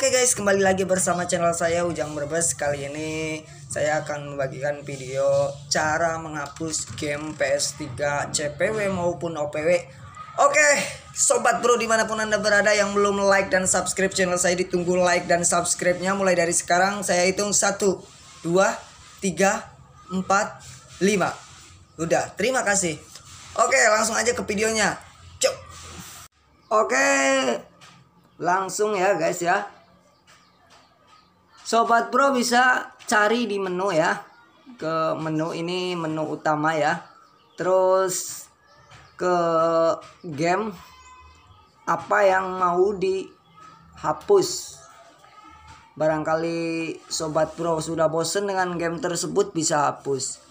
Oke guys, kembali lagi bersama channel saya Ujang Brebes. Kali ini saya akan membagikan video cara menghapus game PS3 CPW maupun OPW. Oke, sobat bro dimanapun anda berada yang belum like dan subscribe channel saya ditunggu like dan subscribe-nya mulai dari sekarang. Saya hitung 1, 2, 3, 4, 5. Udah, terima kasih. Oke, langsung aja ke videonya. Cuk. Oke, langsung ya guys ya Sobat Pro bisa cari di menu ya. Ke menu ini menu utama ya. Terus ke game apa yang mau dihapus. Barangkali Sobat Pro sudah bosen dengan game tersebut bisa hapus.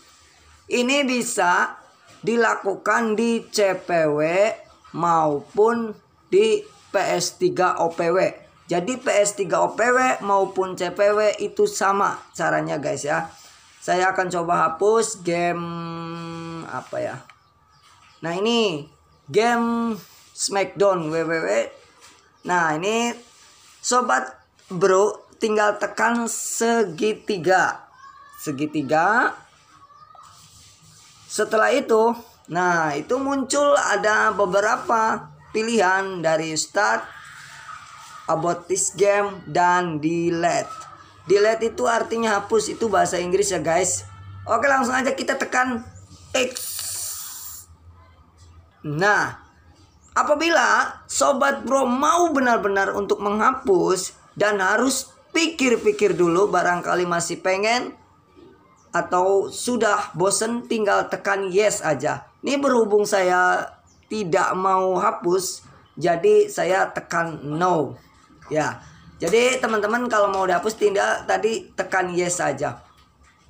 Ini bisa dilakukan di CPW maupun di PS3 OPW. Jadi PS3 OPW maupun CPW itu sama caranya guys ya. Saya akan coba hapus game apa ya. Nah ini game Smackdown WWE. Nah ini sobat bro tinggal tekan segitiga. Segitiga. Setelah itu, nah itu muncul ada beberapa pilihan dari start about this game dan delete delete itu artinya hapus itu bahasa Inggris ya guys oke langsung aja kita tekan X nah apabila sobat bro mau benar-benar untuk menghapus dan harus pikir-pikir dulu barangkali masih pengen atau sudah bosen tinggal tekan yes aja. Ini berhubung saya tidak mau hapus jadi saya tekan no. Ya. Jadi teman-teman kalau mau dihapus tidak tadi tekan yes saja.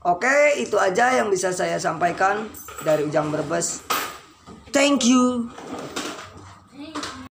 Oke, itu aja yang bisa saya sampaikan dari Ujang Berbes. Thank you.